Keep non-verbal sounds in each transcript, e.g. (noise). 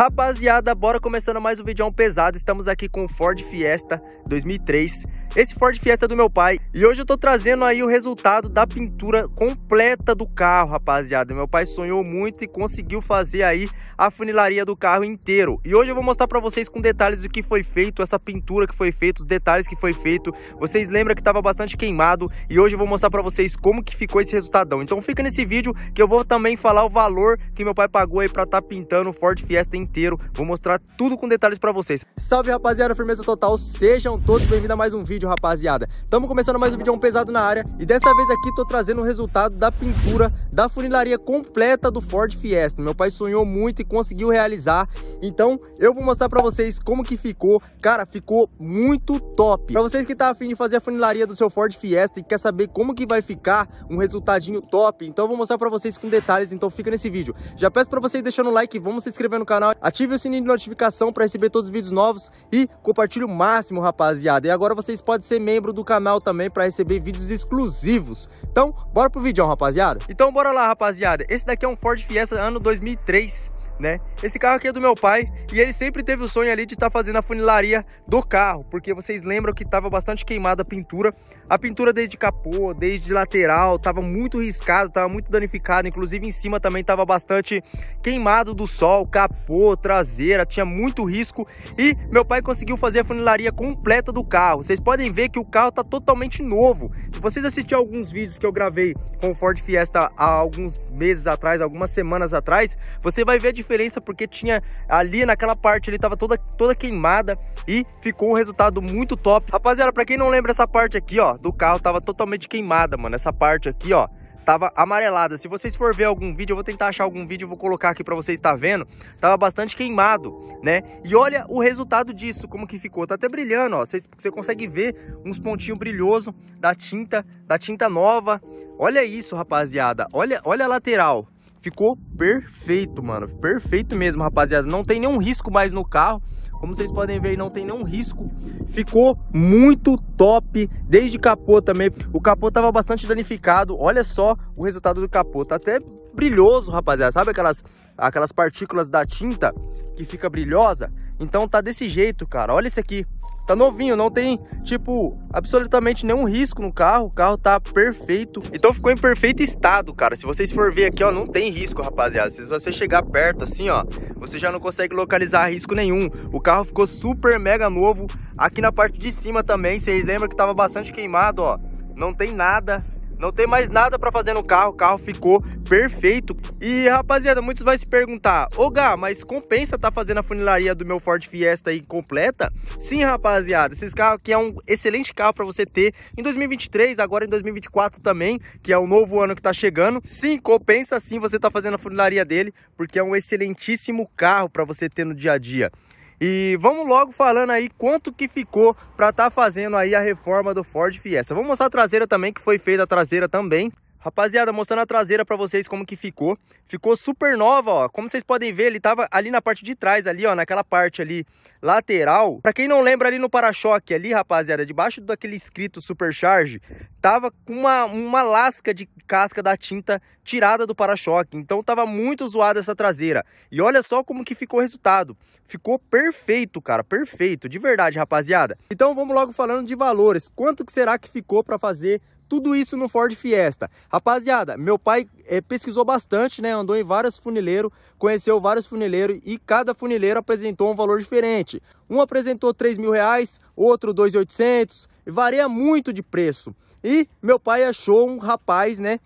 Rapaziada, bora começando mais um vídeo é pesado. Estamos aqui com o Ford Fiesta 2003. Esse Ford Fiesta é do meu pai. E hoje eu tô trazendo aí o resultado da pintura completa do carro, rapaziada. Meu pai sonhou muito e conseguiu fazer aí a funilaria do carro inteiro. E hoje eu vou mostrar pra vocês com detalhes o que foi feito, essa pintura que foi feita, os detalhes que foi feito. Vocês lembram que tava bastante queimado e hoje eu vou mostrar pra vocês como que ficou esse resultadão. Então fica nesse vídeo que eu vou também falar o valor que meu pai pagou aí pra tá pintando o Ford Fiesta inteiro inteiro, vou mostrar tudo com detalhes para vocês. Salve rapaziada, firmeza total, sejam todos bem-vindos a mais um vídeo rapaziada. Estamos começando mais um vídeo é pesado na área e dessa vez aqui tô trazendo o resultado da pintura da funilaria completa do Ford Fiesta. Meu pai sonhou muito e conseguiu realizar, então eu vou mostrar para vocês como que ficou. Cara, ficou muito top. Para vocês que tá afim de fazer a funilaria do seu Ford Fiesta e quer saber como que vai ficar um resultadinho top, então eu vou mostrar para vocês com detalhes, então fica nesse vídeo. Já peço para vocês deixando o like, vamos se inscrever no canal. Ative o sininho de notificação para receber todos os vídeos novos e compartilhe o máximo, rapaziada. E agora vocês podem ser membro do canal também para receber vídeos exclusivos. Então, bora pro vídeo, rapaziada. Então, bora lá, rapaziada. Esse daqui é um Ford Fiesta ano 2003 né? Esse carro aqui é do meu pai e ele sempre teve o sonho ali de estar tá fazendo a funilaria do carro, porque vocês lembram que estava bastante queimada a pintura, a pintura desde capô, desde lateral, estava muito riscado, estava muito danificado, inclusive em cima também estava bastante queimado do sol, capô, traseira, tinha muito risco e meu pai conseguiu fazer a funilaria completa do carro. Vocês podem ver que o carro está totalmente novo. Se vocês assistirem alguns vídeos que eu gravei com o Ford Fiesta há alguns meses atrás, algumas semanas atrás, você vai ver a diferença porque tinha ali naquela parte ele tava toda, toda queimada e ficou um resultado muito top. Rapaziada, para quem não lembra essa parte aqui, ó, do carro tava totalmente queimada, mano. Essa parte aqui, ó, tava amarelada. Se vocês for ver algum vídeo, eu vou tentar achar algum vídeo, vou colocar aqui para vocês estar tá vendo. Tava bastante queimado, né? E olha o resultado disso, como que ficou. Tá até brilhando, ó. Você, você consegue ver uns pontinhos brilhoso da tinta, da tinta nova. Olha isso, rapaziada. Olha, olha a lateral. Ficou perfeito, mano. Perfeito mesmo, rapaziada. Não tem nenhum risco mais no carro. Como vocês podem ver, não tem nenhum risco. Ficou muito top, desde capô também. O capô tava bastante danificado. Olha só o resultado do capô. Tá até brilhoso, rapaziada. Sabe aquelas, aquelas partículas da tinta que fica brilhosa? Então tá desse jeito, cara. Olha isso aqui tá novinho, não tem, tipo, absolutamente nenhum risco no carro. O carro tá perfeito. Então ficou em perfeito estado, cara. Se vocês for ver aqui, ó, não tem risco, rapaziada. Se você chegar perto assim, ó, você já não consegue localizar risco nenhum. O carro ficou super mega novo. Aqui na parte de cima também, vocês lembram que tava bastante queimado, ó. Não tem nada, não tem mais nada para fazer no carro, o carro ficou perfeito. E rapaziada, muitos vai se perguntar: "Ô Gá, mas compensa tá fazendo a funilaria do meu Ford Fiesta aí completa?" Sim, rapaziada, esses carros aqui é um excelente carro para você ter em 2023, agora em 2024 também, que é o novo ano que tá chegando. Sim, compensa sim você tá fazendo a funilaria dele, porque é um excelentíssimo carro para você ter no dia a dia. E vamos logo falando aí quanto que ficou para estar tá fazendo aí a reforma do Ford Fiesta. Vou mostrar a traseira também, que foi feita a traseira também. Rapaziada, mostrando a traseira pra vocês como que ficou. Ficou super nova, ó. Como vocês podem ver, ele tava ali na parte de trás, ali, ó. Naquela parte ali lateral. Pra quem não lembra, ali no para-choque, ali, rapaziada, debaixo daquele escrito Supercharge, tava com uma, uma lasca de casca da tinta tirada do para-choque. Então tava muito zoada essa traseira. E olha só como que ficou o resultado. Ficou perfeito, cara. Perfeito, de verdade, rapaziada. Então vamos logo falando de valores. Quanto que será que ficou pra fazer tudo isso no Ford Fiesta. Rapaziada, meu pai é, pesquisou bastante, né? Andou em vários funileiros, conheceu vários funileiros e cada funileiro apresentou um valor diferente. Um apresentou 3 mil reais, outro 2,800, varia muito de preço. E meu pai achou um rapaz, né?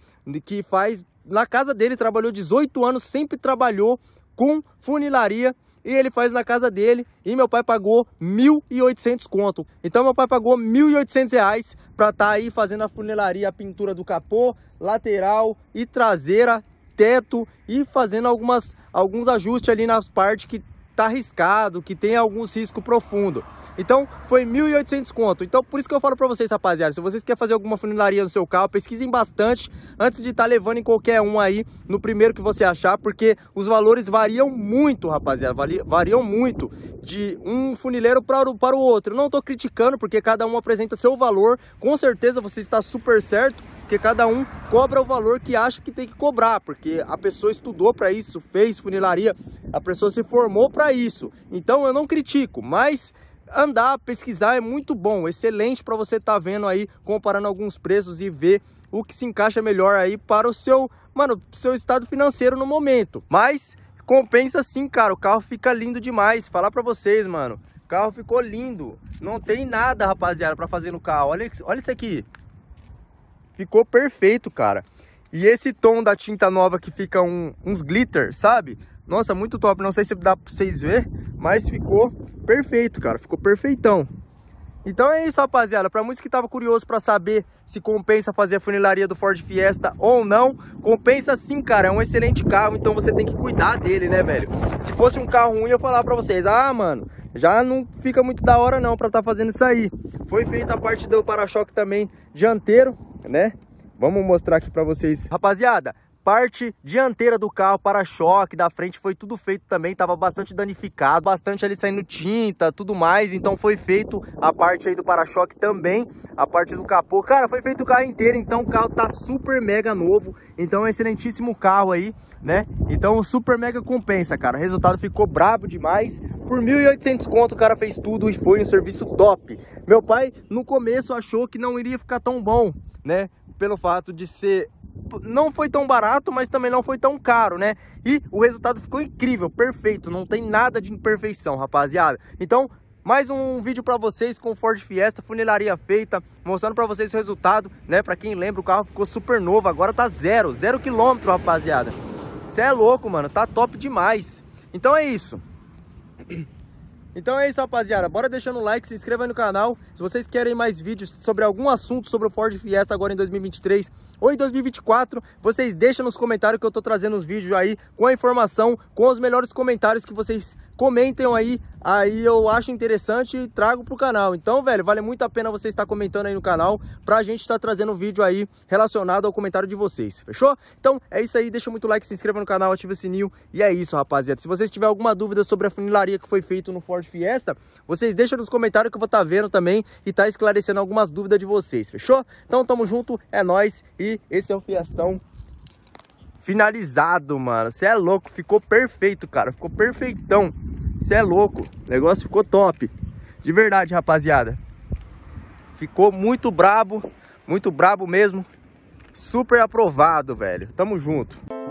Que faz, na casa dele, trabalhou 18 anos, sempre trabalhou com funilaria e ele faz na casa dele e meu pai pagou 1.800 conto. Então meu pai pagou 1.800 reais para estar tá aí fazendo a funilaria, a pintura do capô, lateral e traseira, teto e fazendo algumas, alguns ajustes ali nas partes que tá arriscado, que tem alguns riscos profundos. Então, foi 1.800 conto. Então, por isso que eu falo para vocês, rapaziada, se vocês querem fazer alguma funilaria no seu carro, pesquisem bastante antes de estar tá levando em qualquer um aí, no primeiro que você achar, porque os valores variam muito, rapaziada, variam muito de um funileiro para o, para o outro. Eu não estou criticando, porque cada um apresenta seu valor, com certeza você está super certo, porque cada um cobra o valor que acha que tem que cobrar, porque a pessoa estudou para isso, fez funilaria, a pessoa se formou para isso. Então eu não critico, mas andar, pesquisar é muito bom, excelente para você estar tá vendo aí, comparando alguns preços e ver o que se encaixa melhor aí para o seu, mano, seu estado financeiro no momento. Mas compensa sim, cara, o carro fica lindo demais. Falar para vocês, mano, o carro ficou lindo. Não tem nada, rapaziada, para fazer no carro. Olha, olha isso aqui. Ficou perfeito, cara. E esse tom da tinta nova que fica um, uns glitter, sabe? Nossa, muito top. Não sei se dá pra vocês verem, mas ficou perfeito, cara. Ficou perfeitão. Então é isso, rapaziada. Para muitos que estavam curiosos para saber se compensa fazer a funilaria do Ford Fiesta ou não, compensa sim, cara. É um excelente carro, então você tem que cuidar dele, né, velho? Se fosse um carro ruim, eu falar para vocês, ah, mano, já não fica muito da hora não para estar tá fazendo isso aí. Foi feita a parte do para-choque também dianteiro, né? Vamos mostrar aqui para vocês. Rapaziada, parte dianteira do carro, para-choque, da frente foi tudo feito também, tava bastante danificado, bastante ali saindo tinta, tudo mais, então foi feito a parte aí do para-choque também, a parte do capô, cara, foi feito o carro inteiro, então o carro tá super mega novo, então é um excelentíssimo carro aí, né, então super mega compensa, cara, o resultado ficou brabo demais, por 1.800 conto o cara fez tudo e foi um serviço top. Meu pai no começo achou que não iria ficar tão bom, né? Pelo fato de ser não foi tão barato, mas também não foi tão caro, né? E o resultado ficou incrível, perfeito, não tem nada de imperfeição, rapaziada. Então, mais um vídeo para vocês com Ford Fiesta, funilaria feita, mostrando para vocês o resultado, né? Para quem lembra, o carro ficou super novo, agora tá zero, zero quilômetro, rapaziada. Você é louco, mano, tá top demais. Então é isso. (clears throat) Então é isso, rapaziada. Bora deixando o like, se inscreva aí no canal. Se vocês querem mais vídeos sobre algum assunto sobre o Ford Fiesta agora em 2023, ou em 2024, vocês deixam nos comentários que eu tô trazendo os vídeos aí com a informação, com os melhores comentários que vocês comentem aí, aí eu acho interessante e trago pro canal. Então, velho, vale muito a pena você estar comentando aí no canal pra gente estar tá trazendo um vídeo aí relacionado ao comentário de vocês, fechou? Então, é isso aí, deixa muito like, se inscreva no canal, ativa o sininho e é isso, rapaziada. Se vocês tiverem alguma dúvida sobre a funilaria que foi feito no Ford Fiesta, vocês deixam nos comentários que eu vou estar tá vendo também e tá esclarecendo algumas dúvidas de vocês, fechou? Então, tamo junto, é nóis e esse é o Fiestão finalizado, mano. Você é louco, ficou perfeito, cara. Ficou perfeitão. Você é louco. O negócio ficou top. De verdade, rapaziada. Ficou muito brabo, muito brabo mesmo. Super aprovado, velho. Tamo junto.